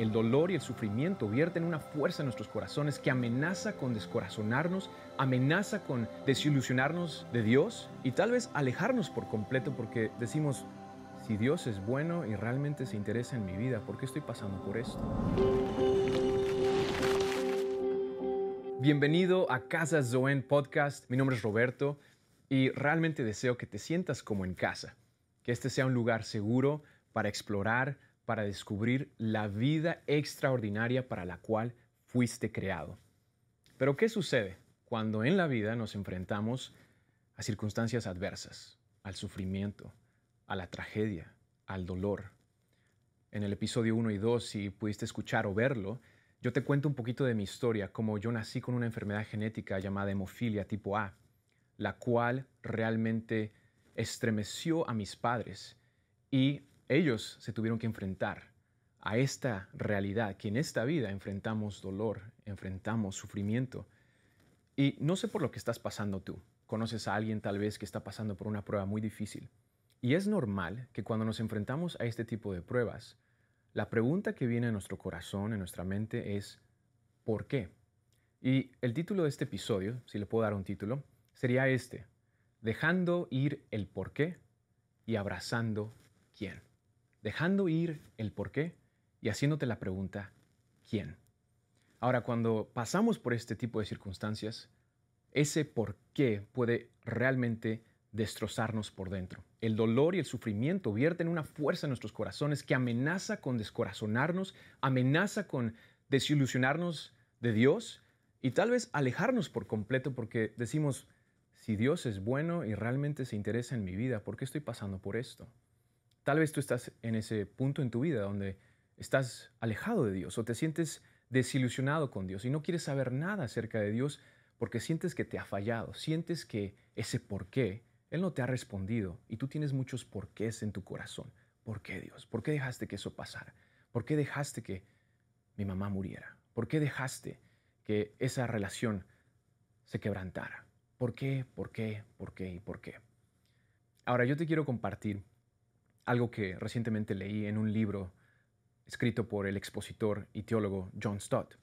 El dolor y el sufrimiento vierten una fuerza en nuestros corazones que amenaza con descorazonarnos, amenaza con desilusionarnos de Dios y tal vez alejarnos por completo porque decimos, si Dios es bueno y realmente se interesa en mi vida, ¿por qué estoy pasando por esto? Bienvenido a Casa Zoen Podcast. Mi nombre es Roberto y realmente deseo que te sientas como en casa, que este sea un lugar seguro para explorar para descubrir la vida extraordinaria para la cual fuiste creado. Pero ¿qué sucede cuando en la vida nos enfrentamos a circunstancias adversas, al sufrimiento, a la tragedia, al dolor? En el episodio 1 y 2, si pudiste escuchar o verlo, yo te cuento un poquito de mi historia, como yo nací con una enfermedad genética llamada hemofilia tipo A, la cual realmente estremeció a mis padres y ellos se tuvieron que enfrentar a esta realidad, que en esta vida enfrentamos dolor, enfrentamos sufrimiento. Y no sé por lo que estás pasando tú. Conoces a alguien tal vez que está pasando por una prueba muy difícil. Y es normal que cuando nos enfrentamos a este tipo de pruebas, la pregunta que viene a nuestro corazón, en nuestra mente, es ¿por qué? Y el título de este episodio, si le puedo dar un título, sería este, Dejando ir el por qué y abrazando quién dejando ir el por qué y haciéndote la pregunta, ¿quién? Ahora, cuando pasamos por este tipo de circunstancias, ese por qué puede realmente destrozarnos por dentro. El dolor y el sufrimiento vierten una fuerza en nuestros corazones que amenaza con descorazonarnos, amenaza con desilusionarnos de Dios y tal vez alejarnos por completo porque decimos, si Dios es bueno y realmente se interesa en mi vida, ¿por qué estoy pasando por esto? Tal vez tú estás en ese punto en tu vida donde estás alejado de Dios o te sientes desilusionado con Dios y no quieres saber nada acerca de Dios porque sientes que te ha fallado, sientes que ese por qué, Él no te ha respondido y tú tienes muchos porqués en tu corazón. ¿Por qué Dios? ¿Por qué dejaste que eso pasara? ¿Por qué dejaste que mi mamá muriera? ¿Por qué dejaste que esa relación se quebrantara? ¿Por qué? ¿Por qué? ¿Por qué? ¿Y por qué? Ahora yo te quiero compartir algo que recientemente leí en un libro escrito por el expositor y teólogo John Stott.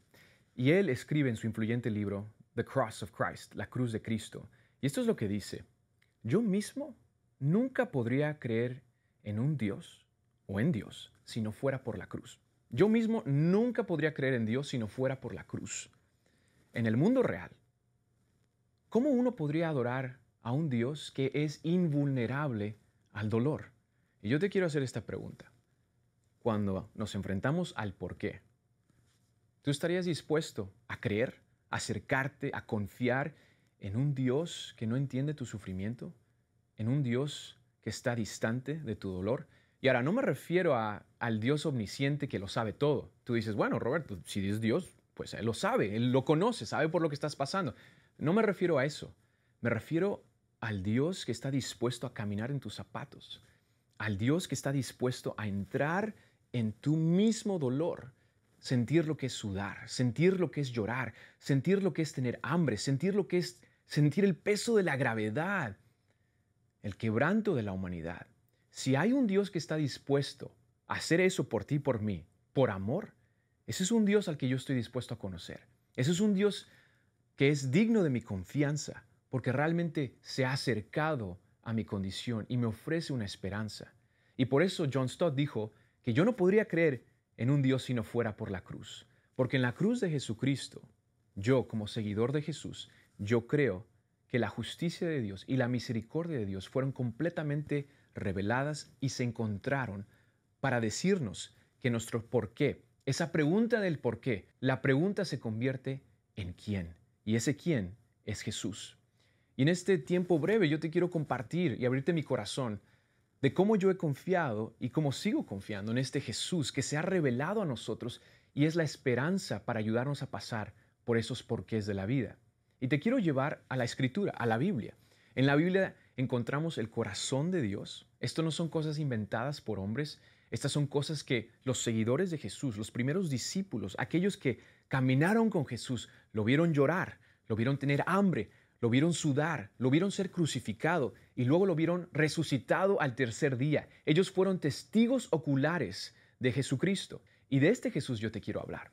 Y él escribe en su influyente libro The Cross of Christ, la cruz de Cristo. Y esto es lo que dice, yo mismo nunca podría creer en un Dios o en Dios si no fuera por la cruz. Yo mismo nunca podría creer en Dios si no fuera por la cruz. En el mundo real, ¿cómo uno podría adorar a un Dios que es invulnerable al dolor? Y yo te quiero hacer esta pregunta. Cuando nos enfrentamos al por qué, ¿tú estarías dispuesto a creer, a acercarte, a confiar en un Dios que no entiende tu sufrimiento? ¿En un Dios que está distante de tu dolor? Y ahora no me refiero a, al Dios omnisciente que lo sabe todo. Tú dices, bueno, Roberto, pues, si es Dios, pues Él lo sabe, Él lo conoce, sabe por lo que estás pasando. No me refiero a eso. Me refiero al Dios que está dispuesto a caminar en tus zapatos, al Dios que está dispuesto a entrar en tu mismo dolor, sentir lo que es sudar, sentir lo que es llorar, sentir lo que es tener hambre, sentir lo que es sentir el peso de la gravedad, el quebranto de la humanidad. Si hay un Dios que está dispuesto a hacer eso por ti, por mí, por amor, ese es un Dios al que yo estoy dispuesto a conocer. Ese es un Dios que es digno de mi confianza, porque realmente se ha acercado a mi condición y me ofrece una esperanza. Y por eso John Stott dijo que yo no podría creer en un Dios si no fuera por la cruz, porque en la cruz de Jesucristo, yo como seguidor de Jesús, yo creo que la justicia de Dios y la misericordia de Dios fueron completamente reveladas y se encontraron para decirnos que nuestro por qué, esa pregunta del por qué, la pregunta se convierte en quién. Y ese quién es Jesús. Y en este tiempo breve yo te quiero compartir y abrirte mi corazón de cómo yo he confiado y cómo sigo confiando en este Jesús que se ha revelado a nosotros y es la esperanza para ayudarnos a pasar por esos porqués de la vida. Y te quiero llevar a la escritura, a la Biblia. En la Biblia encontramos el corazón de Dios. Esto no son cosas inventadas por hombres, estas son cosas que los seguidores de Jesús, los primeros discípulos, aquellos que caminaron con Jesús, lo vieron llorar, lo vieron tener hambre, lo vieron sudar, lo vieron ser crucificado y luego lo vieron resucitado al tercer día. Ellos fueron testigos oculares de Jesucristo. Y de este Jesús yo te quiero hablar.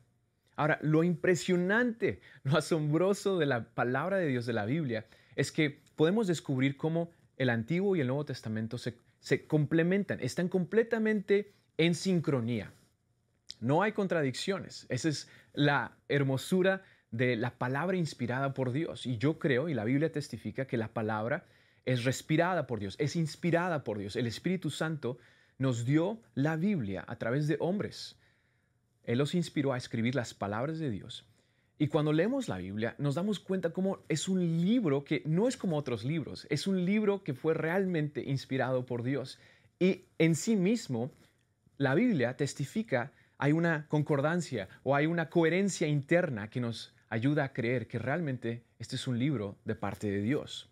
Ahora, lo impresionante, lo asombroso de la palabra de Dios de la Biblia es que podemos descubrir cómo el Antiguo y el Nuevo Testamento se, complementan, están completamente en sincronía. No hay contradicciones. Esa es la hermosura de la palabra inspirada por Dios. Y yo creo, y la Biblia testifica, que la palabra es respirada por Dios, es inspirada por Dios. El Espíritu Santo nos dio la Biblia a través de hombres. Él los inspiró a escribir las palabras de Dios. Y cuando leemos la Biblia nos damos cuenta cómo es un libro que no es como otros libros, es un libro que fue realmente inspirado por Dios. Y en sí mismo, la Biblia testifica, hay una concordancia o hay una coherencia interna que nos ayuda a creer que realmente este es un libro de parte de Dios.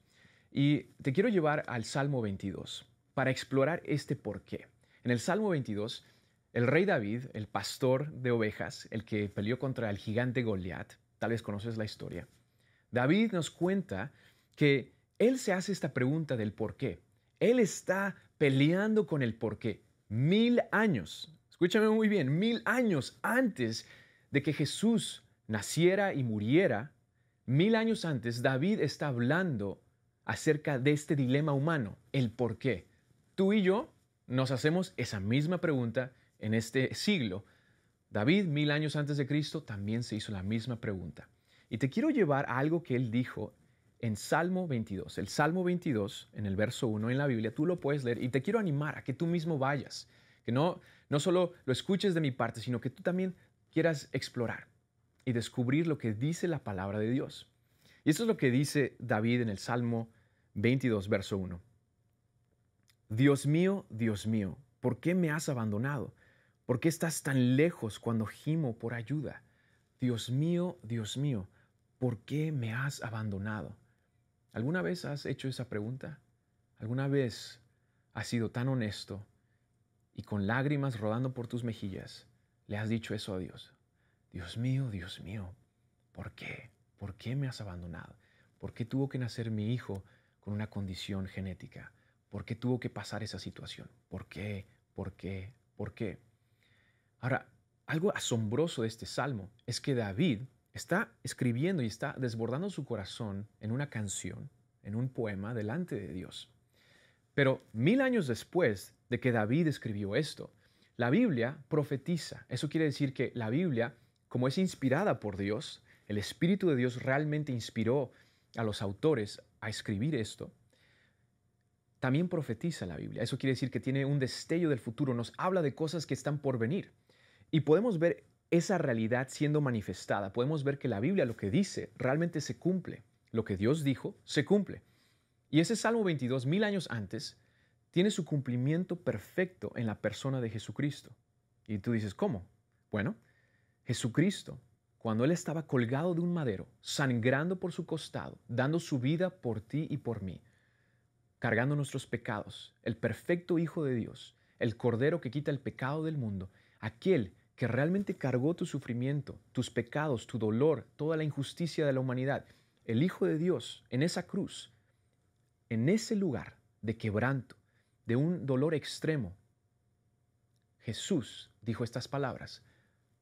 Y te quiero llevar al Salmo 22 para explorar este qué. En el Salmo 22, el rey David, el pastor de ovejas, el que peleó contra el gigante Goliat, tal vez conoces la historia. David nos cuenta que él se hace esta pregunta del por qué. Él está peleando con el por qué. Mil años, escúchame muy bien, mil años antes de que Jesús naciera y muriera, mil años antes David está hablando acerca de este dilema humano, el por qué. Tú y yo nos hacemos esa misma pregunta en este siglo. David, mil años antes de Cristo, también se hizo la misma pregunta. Y te quiero llevar a algo que él dijo en Salmo 22. El Salmo 22, en el verso 1 en la Biblia, tú lo puedes leer y te quiero animar a que tú mismo vayas, que no, no solo lo escuches de mi parte, sino que tú también quieras explorar y descubrir lo que dice la palabra de Dios. Y eso es lo que dice David en el Salmo 22, verso 1. Dios mío, Dios mío, ¿por qué me has abandonado? ¿Por qué estás tan lejos cuando gimo por ayuda? Dios mío, Dios mío, ¿por qué me has abandonado? ¿Alguna vez has hecho esa pregunta? ¿Alguna vez has sido tan honesto y con lágrimas rodando por tus mejillas le has dicho eso a Dios? Dios mío, Dios mío, ¿por qué? ¿Por qué me has abandonado? ¿Por qué tuvo que nacer mi hijo con una condición genética? ¿Por qué tuvo que pasar esa situación? ¿Por qué? ¿Por qué? ¿Por qué? Ahora, algo asombroso de este salmo es que David está escribiendo y está desbordando su corazón en una canción, en un poema delante de Dios. Pero mil años después de que David escribió esto, la Biblia profetiza. Eso quiere decir que la Biblia como es inspirada por Dios, el Espíritu de Dios realmente inspiró a los autores a escribir esto, también profetiza la Biblia. Eso quiere decir que tiene un destello del futuro, nos habla de cosas que están por venir. Y podemos ver esa realidad siendo manifestada. Podemos ver que la Biblia lo que dice realmente se cumple. Lo que Dios dijo se cumple. Y ese Salmo 22, mil años antes, tiene su cumplimiento perfecto en la persona de Jesucristo. Y tú dices, ¿cómo? Bueno, Jesucristo, cuando Él estaba colgado de un madero, sangrando por su costado, dando su vida por ti y por mí, cargando nuestros pecados, el perfecto Hijo de Dios, el Cordero que quita el pecado del mundo, aquel que realmente cargó tu sufrimiento, tus pecados, tu dolor, toda la injusticia de la humanidad, el Hijo de Dios en esa cruz, en ese lugar de quebranto, de un dolor extremo, Jesús dijo estas palabras,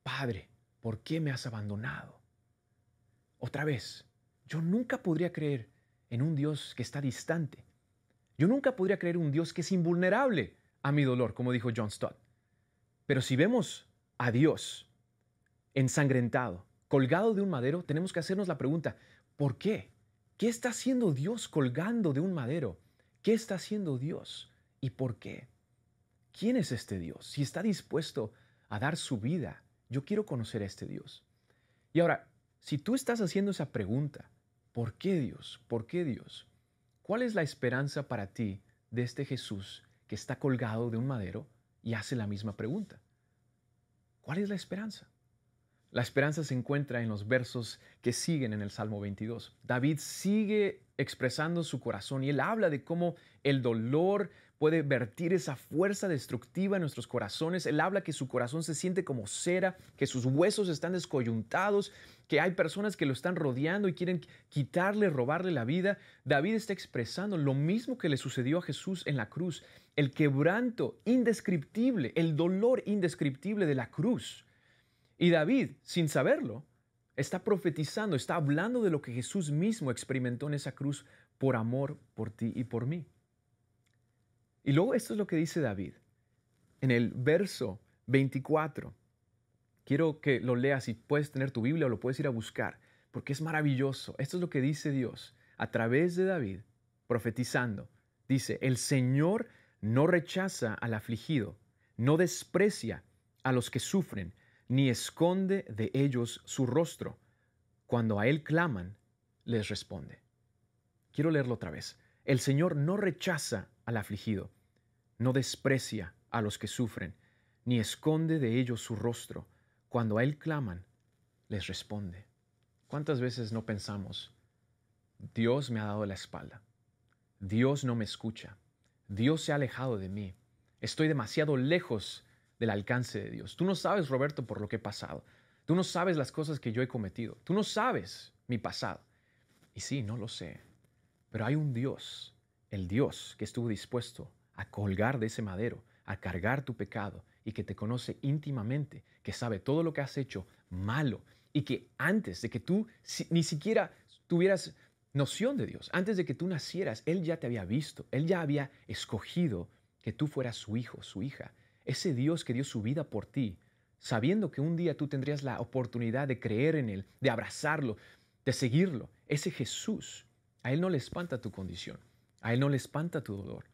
Padre, ¿por qué me has abandonado? Otra vez, yo nunca podría creer en un Dios que está distante. Yo nunca podría creer en un Dios que es invulnerable a mi dolor, como dijo John Stott. Pero si vemos a Dios ensangrentado, colgado de un madero, tenemos que hacernos la pregunta, ¿por qué? ¿Qué está haciendo Dios colgando de un madero? ¿Qué está haciendo Dios? ¿Y por qué? ¿Quién es este Dios? Si está dispuesto a dar su vida yo quiero conocer a este Dios. Y ahora, si tú estás haciendo esa pregunta, ¿por qué Dios? ¿Por qué Dios? ¿Cuál es la esperanza para ti de este Jesús que está colgado de un madero y hace la misma pregunta? ¿Cuál es la esperanza? La esperanza se encuentra en los versos que siguen en el Salmo 22. David sigue expresando su corazón y él habla de cómo el dolor puede vertir esa fuerza destructiva en nuestros corazones. Él habla que su corazón se siente como cera, que sus huesos están descoyuntados, que hay personas que lo están rodeando y quieren quitarle, robarle la vida. David está expresando lo mismo que le sucedió a Jesús en la cruz, el quebranto indescriptible, el dolor indescriptible de la cruz. Y David, sin saberlo, está profetizando, está hablando de lo que Jesús mismo experimentó en esa cruz por amor por ti y por mí. Y luego esto es lo que dice David en el verso 24. Quiero que lo leas y puedes tener tu Biblia o lo puedes ir a buscar, porque es maravilloso. Esto es lo que dice Dios a través de David, profetizando. Dice, el Señor no rechaza al afligido, no desprecia a los que sufren, ni esconde de ellos su rostro. Cuando a Él claman, les responde. Quiero leerlo otra vez. El Señor no rechaza al afligido, no desprecia a los que sufren, ni esconde de ellos su rostro. Cuando a Él claman, les responde. ¿Cuántas veces no pensamos, Dios me ha dado la espalda, Dios no me escucha, Dios se ha alejado de mí, estoy demasiado lejos del alcance de Dios. Tú no sabes, Roberto, por lo que he pasado. Tú no sabes las cosas que yo he cometido. Tú no sabes mi pasado. Y sí, no lo sé. Pero hay un Dios, el Dios que estuvo dispuesto a colgar de ese madero, a cargar tu pecado y que te conoce íntimamente, que sabe todo lo que has hecho malo y que antes de que tú ni siquiera tuvieras noción de Dios, antes de que tú nacieras, Él ya te había visto, Él ya había escogido que tú fueras su hijo, su hija, ese Dios que dio su vida por ti, sabiendo que un día tú tendrías la oportunidad de creer en Él, de abrazarlo, de seguirlo. Ese Jesús, a Él no le espanta tu condición, a Él no le espanta tu dolor,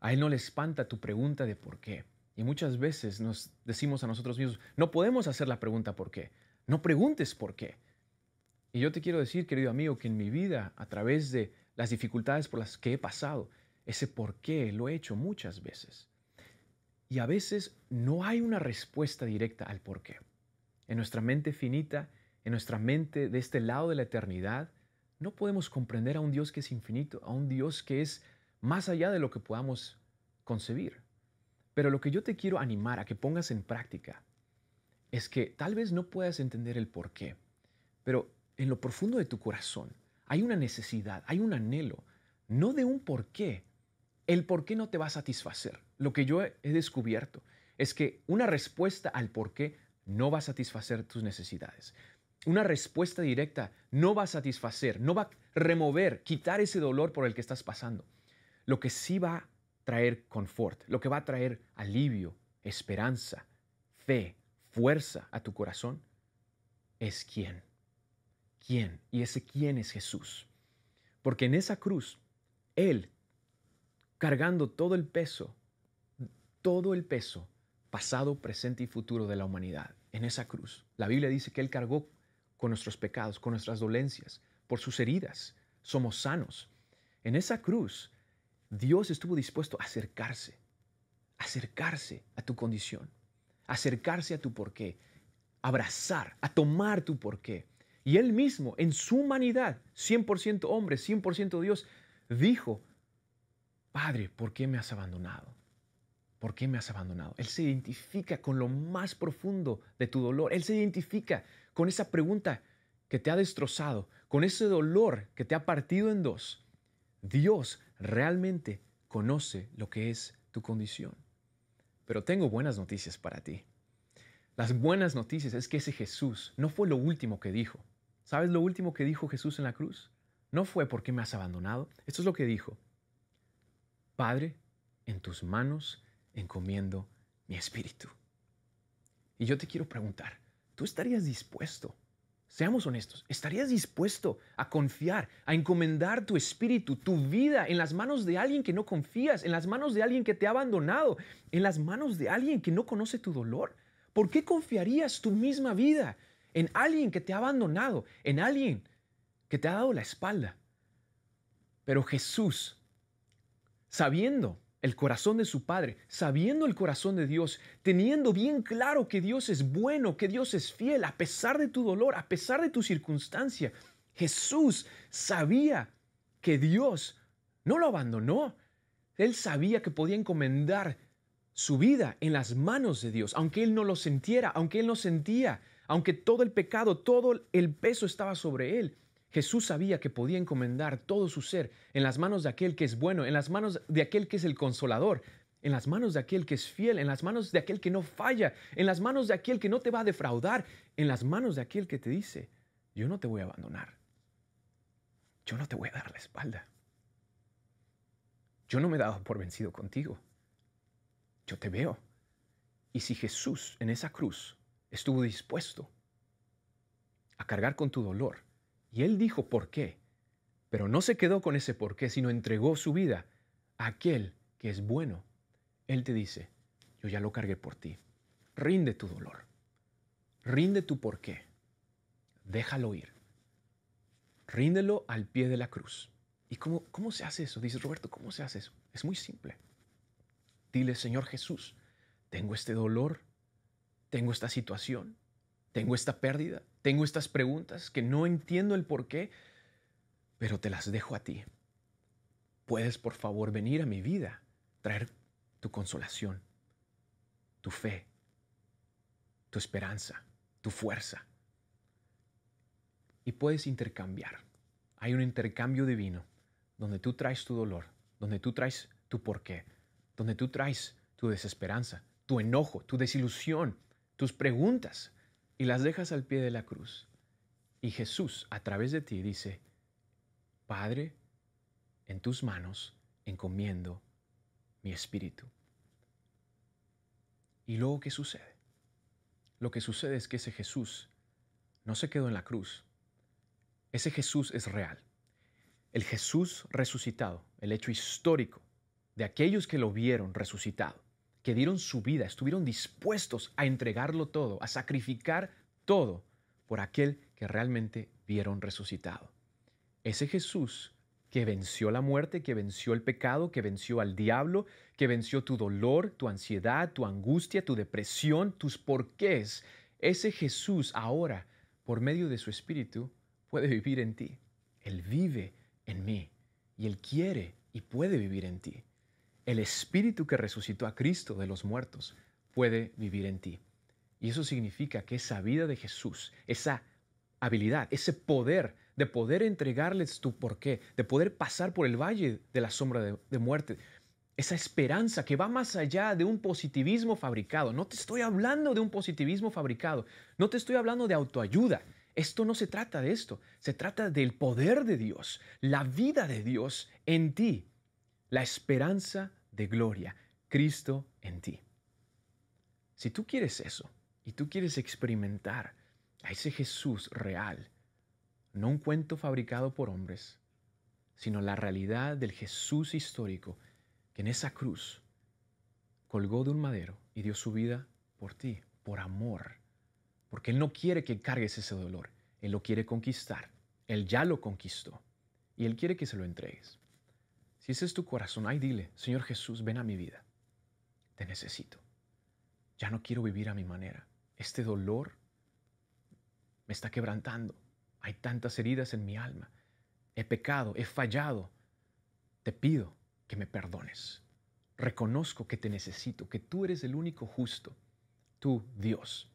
a Él no le espanta tu pregunta de por qué. Y muchas veces nos decimos a nosotros mismos, no podemos hacer la pregunta por qué, no preguntes por qué. Y yo te quiero decir, querido amigo, que en mi vida, a través de las dificultades por las que he pasado, ese por qué lo he hecho muchas veces. Y a veces no hay una respuesta directa al por qué. En nuestra mente finita, en nuestra mente de este lado de la eternidad, no podemos comprender a un Dios que es infinito, a un Dios que es más allá de lo que podamos concebir. Pero lo que yo te quiero animar a que pongas en práctica es que tal vez no puedas entender el por qué, pero en lo profundo de tu corazón hay una necesidad, hay un anhelo, no de un por qué. El por qué no te va a satisfacer. Lo que yo he descubierto es que una respuesta al por qué no va a satisfacer tus necesidades. Una respuesta directa no va a satisfacer, no va a remover, quitar ese dolor por el que estás pasando. Lo que sí va a traer confort, lo que va a traer alivio, esperanza, fe, fuerza a tu corazón, es quién. ¿Quién? Y ese quién es Jesús. Porque en esa cruz, Él, cargando todo el peso todo el peso, pasado, presente y futuro de la humanidad, en esa cruz. La Biblia dice que Él cargó con nuestros pecados, con nuestras dolencias, por sus heridas, somos sanos. En esa cruz, Dios estuvo dispuesto a acercarse, acercarse a tu condición, acercarse a tu porqué, abrazar, a tomar tu porqué. Y Él mismo, en su humanidad, 100% hombre, 100% Dios, dijo, Padre, ¿por qué me has abandonado? ¿por qué me has abandonado? Él se identifica con lo más profundo de tu dolor. Él se identifica con esa pregunta que te ha destrozado, con ese dolor que te ha partido en dos. Dios realmente conoce lo que es tu condición. Pero tengo buenas noticias para ti. Las buenas noticias es que ese Jesús no fue lo último que dijo. ¿Sabes lo último que dijo Jesús en la cruz? No fue ¿por qué me has abandonado. Esto es lo que dijo. Padre, en tus manos encomiendo mi espíritu. Y yo te quiero preguntar, ¿tú estarías dispuesto? Seamos honestos, ¿estarías dispuesto a confiar, a encomendar tu espíritu, tu vida en las manos de alguien que no confías, en las manos de alguien que te ha abandonado, en las manos de alguien que no conoce tu dolor? ¿Por qué confiarías tu misma vida en alguien que te ha abandonado, en alguien que te ha dado la espalda? Pero Jesús, sabiendo el corazón de su padre, sabiendo el corazón de Dios, teniendo bien claro que Dios es bueno, que Dios es fiel, a pesar de tu dolor, a pesar de tu circunstancia. Jesús sabía que Dios no lo abandonó. Él sabía que podía encomendar su vida en las manos de Dios, aunque él no lo sintiera, aunque él no sentía, aunque todo el pecado, todo el peso estaba sobre él. Jesús sabía que podía encomendar todo su ser en las manos de aquel que es bueno, en las manos de aquel que es el consolador, en las manos de aquel que es fiel, en las manos de aquel que no falla, en las manos de aquel que no te va a defraudar, en las manos de aquel que te dice, yo no te voy a abandonar, yo no te voy a dar la espalda, yo no me he dado por vencido contigo, yo te veo. Y si Jesús en esa cruz estuvo dispuesto a cargar con tu dolor, y él dijo por qué, pero no se quedó con ese por qué, sino entregó su vida a aquel que es bueno. Él te dice, yo ya lo cargué por ti. Rinde tu dolor. Rinde tu por qué. Déjalo ir. Ríndelo al pie de la cruz. ¿Y cómo, cómo se hace eso? Dice Roberto, ¿cómo se hace eso? Es muy simple. Dile, Señor Jesús, tengo este dolor, tengo esta situación, tengo esta pérdida, tengo estas preguntas que no entiendo el por qué, pero te las dejo a ti. Puedes, por favor, venir a mi vida, traer tu consolación, tu fe, tu esperanza, tu fuerza. Y puedes intercambiar. Hay un intercambio divino donde tú traes tu dolor, donde tú traes tu porqué, donde tú traes tu desesperanza, tu enojo, tu desilusión, tus preguntas, y las dejas al pie de la cruz. Y Jesús a través de ti dice, Padre, en tus manos encomiendo mi espíritu. ¿Y luego qué sucede? Lo que sucede es que ese Jesús no se quedó en la cruz. Ese Jesús es real. El Jesús resucitado, el hecho histórico de aquellos que lo vieron resucitado, que dieron su vida, estuvieron dispuestos a entregarlo todo, a sacrificar todo por aquel que realmente vieron resucitado. Ese Jesús que venció la muerte, que venció el pecado, que venció al diablo, que venció tu dolor, tu ansiedad, tu angustia, tu depresión, tus porqués. Ese Jesús ahora, por medio de su Espíritu, puede vivir en ti. Él vive en mí y Él quiere y puede vivir en ti el Espíritu que resucitó a Cristo de los muertos puede vivir en ti. Y eso significa que esa vida de Jesús, esa habilidad, ese poder de poder entregarles tu porqué, de poder pasar por el valle de la sombra de, muerte, esa esperanza que va más allá de un positivismo fabricado. No te estoy hablando de un positivismo fabricado, no te estoy hablando de autoayuda. Esto no se trata de esto, se trata del poder de Dios, la vida de Dios en ti, la esperanza de gloria, Cristo en ti. Si tú quieres eso y tú quieres experimentar a ese Jesús real, no un cuento fabricado por hombres, sino la realidad del Jesús histórico que en esa cruz colgó de un madero y dio su vida por ti, por amor, porque Él no quiere que cargues ese dolor, Él lo quiere conquistar, Él ya lo conquistó y Él quiere que se lo entregues. Si ese es tu corazón, ahí dile, Señor Jesús, ven a mi vida. Te necesito. Ya no quiero vivir a mi manera. Este dolor me está quebrantando. Hay tantas heridas en mi alma. He pecado, he fallado. Te pido que me perdones. Reconozco que te necesito, que tú eres el único justo. Tú, Dios,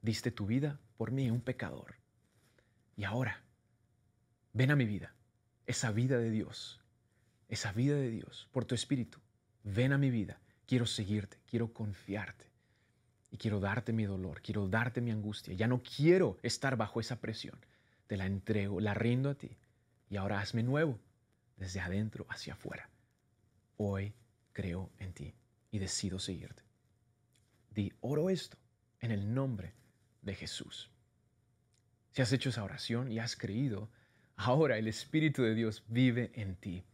diste tu vida por mí, un pecador. Y ahora, ven a mi vida, esa vida de Dios esa vida de Dios por tu espíritu. Ven a mi vida, quiero seguirte, quiero confiarte y quiero darte mi dolor, quiero darte mi angustia. Ya no quiero estar bajo esa presión. Te la entrego, la rindo a ti y ahora hazme nuevo, desde adentro hacia afuera. Hoy creo en ti y decido seguirte. Di, oro esto en el nombre de Jesús. Si has hecho esa oración y has creído, ahora el Espíritu de Dios vive en ti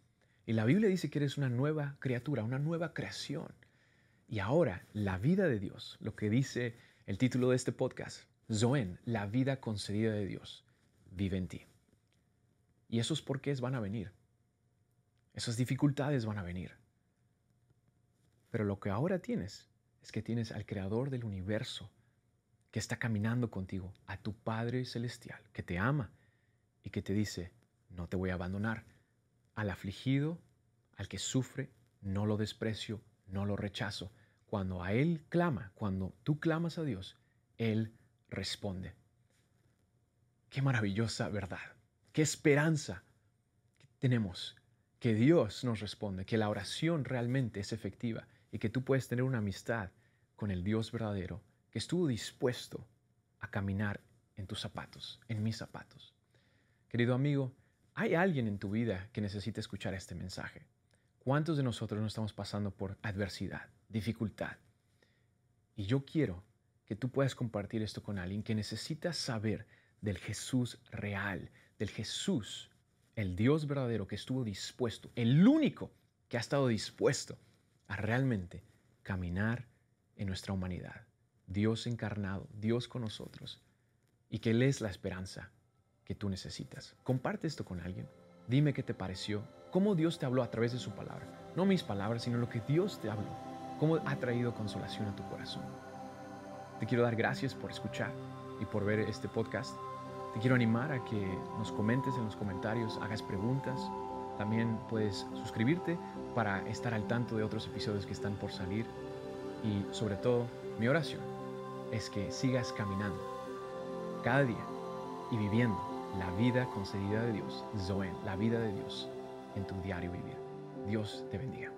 y la Biblia dice que eres una nueva criatura, una nueva creación. Y ahora, la vida de Dios, lo que dice el título de este podcast, Zoen, la vida concedida de Dios, vive en ti. Y esos porqués van a venir. Esas dificultades van a venir. Pero lo que ahora tienes es que tienes al Creador del universo que está caminando contigo, a tu Padre Celestial, que te ama y que te dice, no te voy a abandonar, al afligido, al que sufre, no lo desprecio, no lo rechazo. Cuando a Él clama, cuando tú clamas a Dios, Él responde. Qué maravillosa verdad, qué esperanza tenemos, que Dios nos responde, que la oración realmente es efectiva y que tú puedes tener una amistad con el Dios verdadero que estuvo dispuesto a caminar en tus zapatos, en mis zapatos. Querido amigo, hay alguien en tu vida que necesita escuchar este mensaje. ¿Cuántos de nosotros no estamos pasando por adversidad, dificultad? Y yo quiero que tú puedas compartir esto con alguien que necesita saber del Jesús real, del Jesús, el Dios verdadero que estuvo dispuesto, el único que ha estado dispuesto a realmente caminar en nuestra humanidad. Dios encarnado, Dios con nosotros, y que Él es la esperanza tú necesitas. Comparte esto con alguien. Dime qué te pareció, cómo Dios te habló a través de su palabra. No mis palabras, sino lo que Dios te habló. Cómo ha traído consolación a tu corazón. Te quiero dar gracias por escuchar y por ver este podcast. Te quiero animar a que nos comentes en los comentarios, hagas preguntas. También puedes suscribirte para estar al tanto de otros episodios que están por salir. Y sobre todo, mi oración es que sigas caminando cada día y viviendo la vida concedida de Dios, Zoe, la vida de Dios en tu diario vivir. Dios te bendiga.